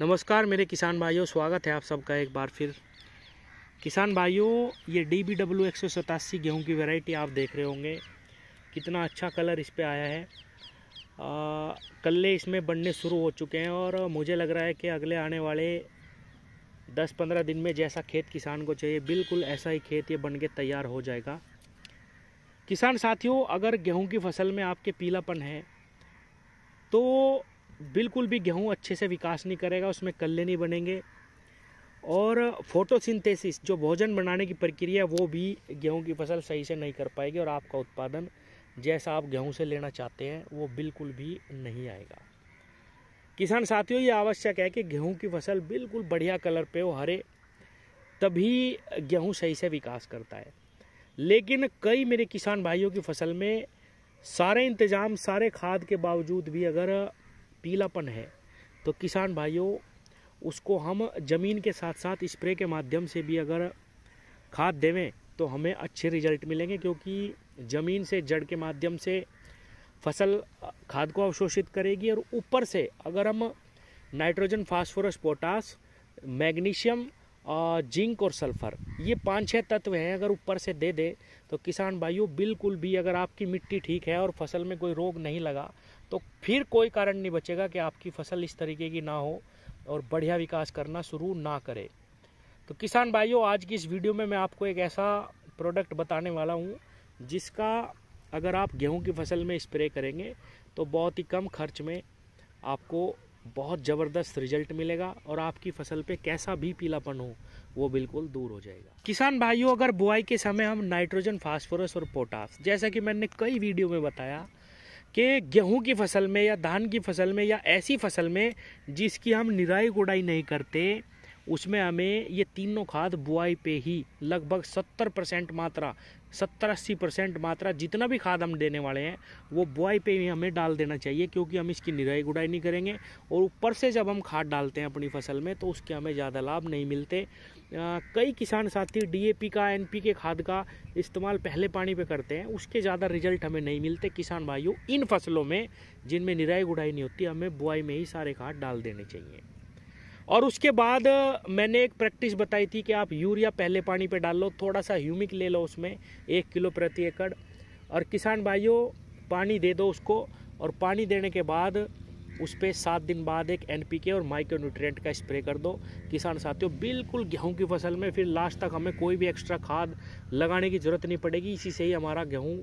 नमस्कार मेरे किसान भाइयों स्वागत है आप सबका एक बार फिर किसान भाइयों ये डी बी डब्ल्यू एक सौ सतासी गेहूँ की वैरायटी आप देख रहे होंगे कितना अच्छा कलर इस पर आया है कल्ले इसमें बनने शुरू हो चुके हैं और मुझे लग रहा है कि अगले आने वाले दस पंद्रह दिन में जैसा खेत किसान को चाहिए बिल्कुल ऐसा ही खेत ये बन के तैयार हो जाएगा किसान साथियों अगर गेहूँ की फसल में आपके पीलापन है तो बिल्कुल भी गेहूँ अच्छे से विकास नहीं करेगा उसमें कल्ले नहीं बनेंगे और फोटोसिंथेसिस जो भोजन बनाने की प्रक्रिया वो भी गेहूं की फसल सही से नहीं कर पाएगी और आपका उत्पादन जैसा आप गेहूं से लेना चाहते हैं वो बिल्कुल भी नहीं आएगा किसान साथियों ये आवश्यक है कि गेहूं की फसल बिल्कुल बढ़िया कलर पे हो हरे तभी गेहूं सही से विकास करता है लेकिन कई मेरे किसान भाइयों की फसल में सारे इंतज़ाम सारे खाद के बावजूद भी अगर पीलापन है तो किसान भाइयों उसको हम ज़मीन के साथ साथ स्प्रे के माध्यम से भी अगर खाद देवें तो हमें अच्छे रिजल्ट मिलेंगे क्योंकि ज़मीन से जड़ के माध्यम से फसल खाद को अवशोषित करेगी और ऊपर से अगर हम nitrogen phosphorus potash magnesium zinc और सल्फ़र ये पांच छह तत्व हैं अगर ऊपर से दे दे तो किसान भाइयों बिल्कुल भी अगर आपकी मिट्टी ठीक है और फसल में कोई रोग नहीं लगा तो फिर कोई कारण नहीं बचेगा कि आपकी फसल इस तरीके की ना हो और बढ़िया विकास करना शुरू ना करे तो किसान भाइयों आज की इस वीडियो में मैं आपको एक ऐसा प्रोडक्ट बताने वाला हूँ जिसका अगर आप गेहूं की फसल में स्प्रे करेंगे तो बहुत ही कम खर्च में आपको बहुत ज़बरदस्त रिजल्ट मिलेगा और आपकी फसल पे कैसा भी पीलापन हो वो बिल्कुल दूर हो जाएगा किसान भाइयों अगर बुआई के समय हम नाइट्रोजन फास्फोरस और पोटास जैसा कि मैंने कई वीडियो में बताया कि गेहूं की फसल में या धान की फसल में या ऐसी फसल में जिसकी हम निराई गुड़ाई नहीं करते उसमें हमें ये तीनों खाद बुआई पे ही लगभग 70 परसेंट मात्रा सत्तर अस्सी परसेंट मात्रा जितना भी खाद हम देने वाले हैं वो बुआई पे ही हमें डाल देना चाहिए क्योंकि हम इसकी निराई गुड़ाई नहीं करेंगे और ऊपर से जब हम खाद डालते हैं अपनी फसल में तो उसके हमें ज़्यादा लाभ नहीं मिलते आ, कई किसान साथी डी का एन के खाद का इस्तेमाल पहले पानी पर करते हैं उसके ज़्यादा रिजल्ट हमें नहीं मिलते किसान भाइयों इन फसलों में जिनमें निराई गुड़ाई नहीं होती हमें बुआई में ही सारे खाद डाल देने चाहिए और उसके बाद मैंने एक प्रैक्टिस बताई थी कि आप यूरिया पहले पानी पे डाल लो थोड़ा सा ह्यूमिक ले लो उसमें एक किलो प्रति एकड़ और किसान भाइयों पानी दे दो उसको और पानी देने के बाद उस पर सात दिन बाद एक एन और माइक्रो न्यूट्रिएंट का स्प्रे कर दो किसान साथियों बिल्कुल गेहूँ की फसल में फिर लास्ट तक हमें कोई भी एक्स्ट्रा खाद लगाने की ज़रूरत नहीं पड़ेगी इसी से ही हमारा गेहूँ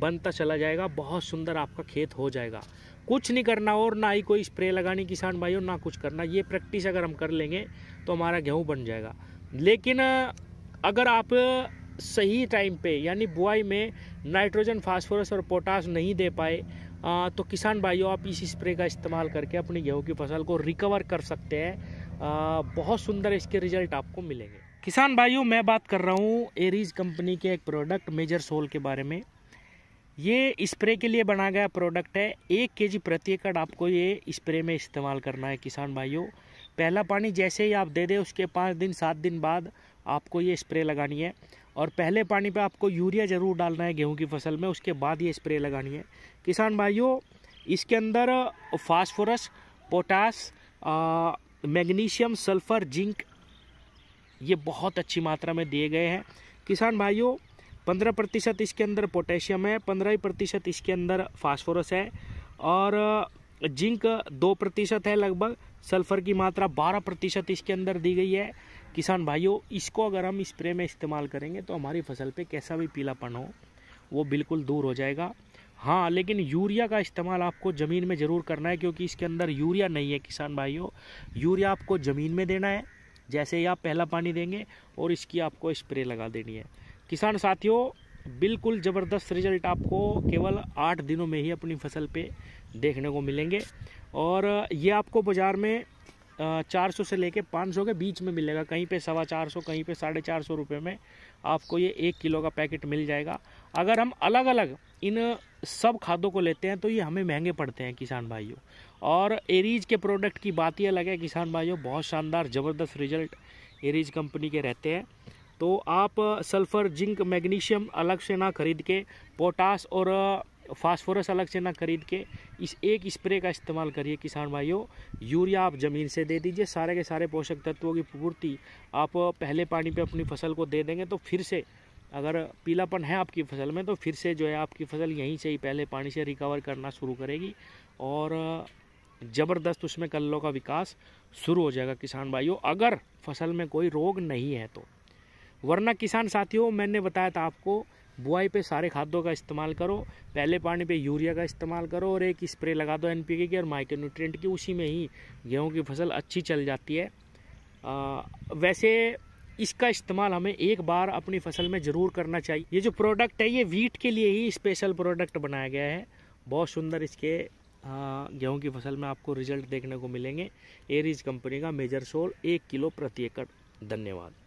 बनता चला जाएगा बहुत सुंदर आपका खेत हो जाएगा कुछ नहीं करना और ना ही कोई स्प्रे लगानी किसान भाइयों ना कुछ करना ये प्रैक्टिस अगर हम कर लेंगे तो हमारा गेहूँ बन जाएगा लेकिन अगर आप सही टाइम पे यानी बुआई में नाइट्रोजन फास्फोरस और पोटास नहीं दे पाए आ, तो किसान भाइयों आप इस स्प्रे का इस्तेमाल करके अपनी गेहूँ की फसल को रिकवर कर सकते हैं बहुत सुंदर इसके रिजल्ट आपको मिलेंगे किसान भाइयों मैं बात कर रहा हूँ एरीज कंपनी के एक प्रोडक्ट मेजर सोल के बारे में ये स्प्रे के लिए बना गया प्रोडक्ट है एक के जी प्रति एकड़ आपको ये स्प्रे में इस्तेमाल करना है किसान भाइयों पहला पानी जैसे ही आप दे दें उसके पाँच दिन सात दिन बाद आपको ये स्प्रे लगानी है और पहले पानी पे आपको यूरिया ज़रूर डालना है गेहूं की फसल में उसके बाद ये स्प्रे लगानी है किसान भाइयों इसके अंदर phosphorus potash magnesium sulphur zinc ये बहुत अच्छी मात्रा में दिए गए हैं किसान भाइयों पंद्रह प्रतिशत इसके अंदर पोटेशियम है पंद्रह ही प्रतिशत इसके अंदर फास्फोरस है और जिंक दो प्रतिशत है लगभग सल्फ़र की मात्रा बारह प्रतिशत इसके अंदर दी गई है किसान भाइयों इसको अगर हम स्प्रे में इस्तेमाल करेंगे तो हमारी फसल पे कैसा भी पीलापन हो वो बिल्कुल दूर हो जाएगा हाँ लेकिन यूरिया का इस्तेमाल आपको ज़मीन में ज़रूर करना है क्योंकि इसके अंदर यूरिया नहीं है किसान भाइयों यूरिया आपको ज़मीन में देना है जैसे ही आप पहला पानी देंगे और इसकी आपको स्प्रे लगा देनी है किसान साथियों बिल्कुल ज़बरदस्त रिजल्ट आपको केवल आठ दिनों में ही अपनी फसल पे देखने को मिलेंगे और ये आपको बाज़ार में चार सौ से लेके पाँच सौ के बीच में मिलेगा कहीं पे सवा चार सौ कहीं पे साढ़े चार सौ रुपये में आपको ये एक किलो का पैकेट मिल जाएगा अगर हम अलग अलग इन सब खादों को लेते हैं तो ये हमें महंगे पड़ते हैं किसान भाइयों और एरीज के प्रोडक्ट की बात ही अलग है किसान भाइयों बहुत शानदार ज़बरदस्त रिजल्ट एरीज कंपनी के रहते हैं तो आप सल्फ़र जिंक मैग्नीशियम अलग से ना खरीद के पोटास और फास्फोरस अलग से ना खरीद के इस एक स्प्रे का इस्तेमाल करिए किसान भाइयों यूरिया आप ज़मीन से दे दीजिए सारे के सारे पोषक तत्वों की पूर्ति आप पहले पानी पे अपनी फसल को दे देंगे तो फिर से अगर पीलापन है आपकी फसल में तो फिर से जो है आपकी फसल यहीं से ही पहले पानी से रिकवर करना शुरू करेगी और ज़बरदस्त उसमें कल्लों का विकास शुरू हो जाएगा किसान भाइयों अगर फसल में कोई रोग नहीं है तो वरना किसान साथियों मैंने बताया था आपको बुआई पे सारे खादों का इस्तेमाल करो पहले पानी पे यूरिया का इस्तेमाल करो और एक स्प्रे लगा दो एनपीके की और माइक्रो न्यूट्रिएंट की उसी में ही गेहूँ की फसल अच्छी चल जाती है आ, वैसे इसका इस्तेमाल हमें एक बार अपनी फसल में ज़रूर करना चाहिए ये जो प्रोडक्ट है ये वीट के लिए ही स्पेशल प्रोडक्ट बनाया गया है बहुत सुंदर इसके गेहूँ की फसल में आपको रिजल्ट देखने को मिलेंगे एरीज कंपनी का मेजर सोल एक किलो प्रति एकड़ धन्यवाद